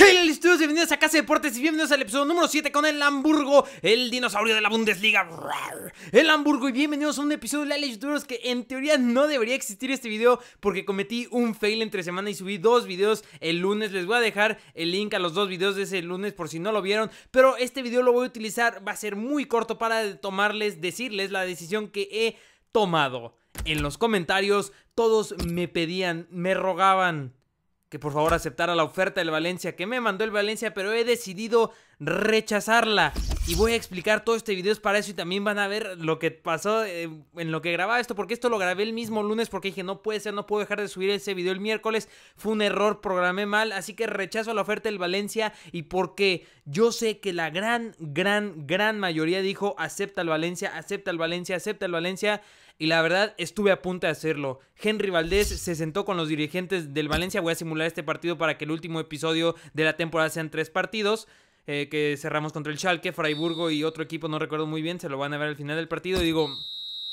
¿Qué estudios? Bienvenidos a Casa de Deportes y bienvenidos al episodio número 7 con el Hamburgo, el dinosaurio de la Bundesliga. El Hamburgo y bienvenidos a un episodio de la Youtubers que en teoría no debería existir este video porque cometí un fail entre semana y subí dos videos el lunes. Les voy a dejar el link a los dos videos de ese lunes por si no lo vieron, pero este video lo voy a utilizar, va a ser muy corto para tomarles, decirles la decisión que he tomado. En los comentarios todos me pedían, me rogaban que por favor aceptara la oferta del Valencia que me mandó el Valencia, pero he decidido rechazarla. Y voy a explicar todo este video es para eso y también van a ver lo que pasó eh, en lo que grababa esto, porque esto lo grabé el mismo lunes porque dije, no puede ser, no puedo dejar de subir ese video el miércoles, fue un error, programé mal, así que rechazo la oferta del Valencia y porque yo sé que la gran, gran, gran mayoría dijo, acepta el Valencia, acepta el Valencia, acepta el Valencia. Y la verdad, estuve a punto de hacerlo. Henry Valdés se sentó con los dirigentes del Valencia. Voy a simular este partido para que el último episodio de la temporada sean tres partidos. Eh, que cerramos contra el Schalke, Freiburgo y otro equipo, no recuerdo muy bien, se lo van a ver al final del partido. Y digo,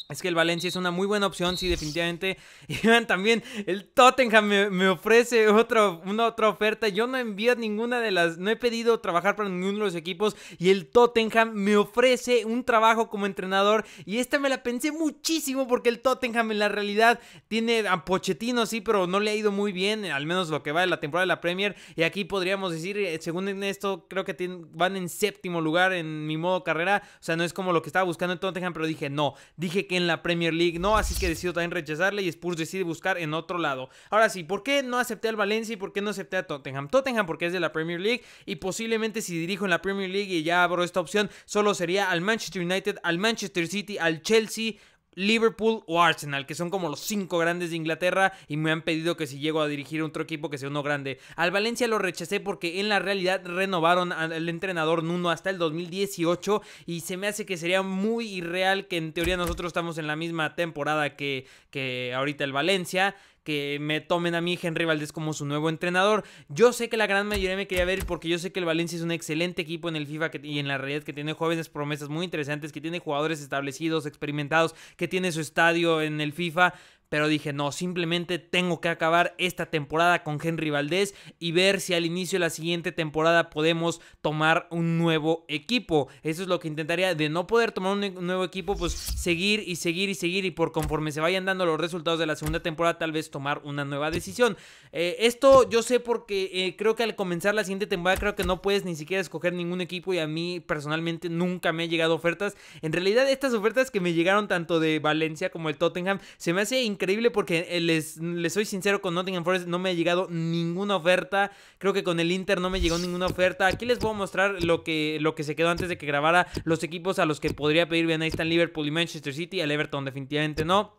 es que el Valencia es una muy buena opción, sí, definitivamente. Y también, el Tottenham me, ofrece una otra oferta. Yo no envío ninguna de las, no he pedido trabajar para ninguno de los equipos. Y el Tottenham me ofrece un trabajo como entrenador. Y esta me la pensé muchísimo porque el Tottenham en la realidad tiene a Pochettino, sí, pero no le ha ido muy bien, al menos lo que va de la temporada de la Premier. Y aquí podríamos decir, eh, según esto, creo que van en séptimo lugar en mi modo carrera. O sea, no es como lo que estaba buscando en Tottenham, pero dije no. Dije que en la Premier League. No, así que decido también rechazarle y Spurs decide buscar en otro lado. Ahora sí, ¿por qué no acepté al Valencia y por qué no acepté a Tottenham? Tottenham porque es de la Premier League y posiblemente si dirijo en la Premier League y ya abro esta opción, solo sería al Manchester United, al Manchester City, al Chelsea Liverpool o Arsenal, que son como los cinco grandes de Inglaterra y me han pedido que si llego a dirigir otro equipo que sea uno grande. Al Valencia lo rechacé porque en la realidad renovaron al entrenador Nuno hasta el 2018 y se me hace que sería muy irreal que en teoría nosotros estamos en la misma temporada que, que ahorita el Valencia que me tomen a mí Henry Valdés como su nuevo entrenador. Yo sé que la gran mayoría me quería ver porque yo sé que el Valencia es un excelente equipo en el FIFA y en la realidad que tiene jóvenes promesas muy interesantes, que tiene jugadores establecidos, experimentados, que tiene su estadio en el FIFA pero dije, no, simplemente tengo que acabar esta temporada con Henry Valdés y ver si al inicio de la siguiente temporada podemos tomar un nuevo equipo. Eso es lo que intentaría, de no poder tomar un nuevo equipo, pues seguir y seguir y seguir y por conforme se vayan dando los resultados de la segunda temporada, tal vez tomar una nueva decisión. Eh, esto yo sé porque eh, creo que al comenzar la siguiente temporada, creo que no puedes ni siquiera escoger ningún equipo y a mí personalmente nunca me han llegado ofertas. En realidad, estas ofertas que me llegaron tanto de Valencia como el Tottenham, se me hace increíble porque eh, les, soy sincero con Nottingham Forest, no me ha llegado ninguna oferta. Creo que con el Inter no me llegó ninguna oferta. Aquí les voy a mostrar lo que, lo que se quedó antes de que grabara los equipos a los que podría pedir bien. Ahí están Liverpool y Manchester City. Al Everton definitivamente no.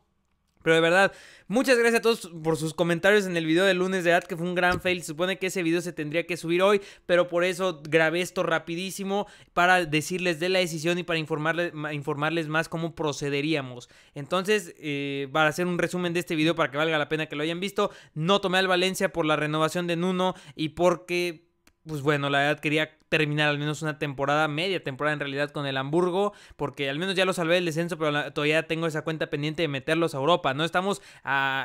Pero de verdad, muchas gracias a todos por sus comentarios en el video de lunes de edad, que fue un gran fail. Se supone que ese video se tendría que subir hoy, pero por eso grabé esto rapidísimo para decirles de la decisión y para informarles, informarles más cómo procederíamos. Entonces, eh, para hacer un resumen de este video para que valga la pena que lo hayan visto, no tomé al Valencia por la renovación de Nuno y porque, pues bueno, la verdad quería terminar al menos una temporada, media temporada en realidad con el Hamburgo, porque al menos ya lo salvé del descenso, pero todavía tengo esa cuenta pendiente de meterlos a Europa, ¿no? Estamos,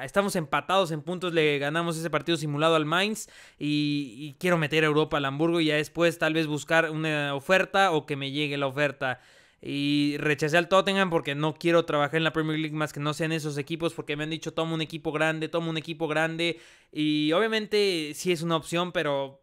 estamos empatados en puntos, le ganamos ese partido simulado al Mainz y, quiero meter a Europa al Hamburgo y ya después tal vez buscar una oferta o que me llegue la oferta. Y rechacé al Tottenham porque no quiero trabajar en la Premier League más que no sean esos equipos porque me han dicho toma un equipo grande, toma un equipo grande. Y obviamente sí es una opción, pero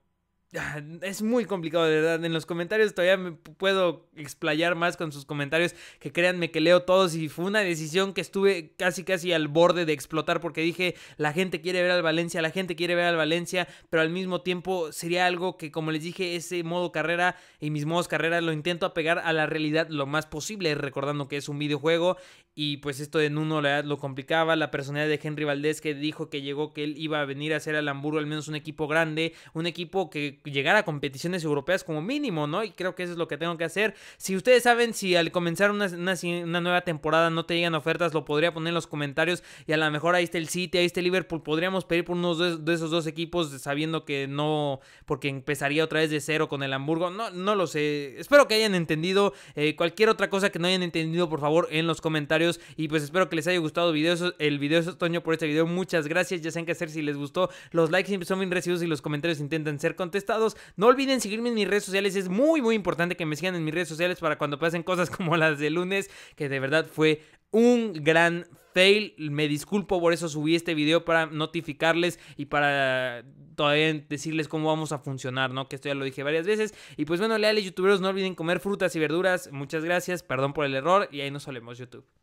Es muy complicado, de verdad. En los comentarios todavía me puedo explayar más con sus comentarios, que créanme que leo todos y fue una decisión que estuve casi casi al borde de explotar porque dije, la gente quiere ver al Valencia, la gente quiere ver al Valencia, pero al mismo tiempo sería algo que, como les dije, ese modo carrera y mis modos carrera lo intento apegar a la realidad lo más posible, recordando que es un videojuego y pues esto en uno lo complicaba, la personalidad de Henry Valdés que dijo que llegó que él iba a venir a hacer al Hamburgo al menos un equipo grande, un equipo que llegar a competiciones europeas como mínimo, ¿no? Y creo que eso es lo que tengo que hacer. Si ustedes saben si al comenzar una, nueva temporada no te llegan ofertas, lo podría poner en los comentarios y a lo mejor ahí está el City, ahí está Liverpool, podríamos pedir por uno de, esos dos equipos sabiendo que no, porque empezaría otra vez de cero con el Hamburgo, no, no lo sé. Espero que hayan entendido eh, cualquier otra cosa que no hayan entendido, por favor, en los comentarios y pues espero que les haya gustado el video, el video es otoño por este video, muchas gracias, ya saben qué hacer si les gustó, los likes siempre son bien recibidos y los comentarios intentan ser contestados no olviden seguirme en mis redes sociales. Es muy, muy importante que me sigan en mis redes sociales para cuando pasen cosas como las de lunes, que de verdad fue un gran fail. Me disculpo por eso subí este video para notificarles y para todavía decirles cómo vamos a funcionar, ¿no? Que esto ya lo dije varias veces. Y pues bueno, leales youtuberos, no olviden comer frutas y verduras. Muchas gracias, perdón por el error y ahí nos solemos YouTube.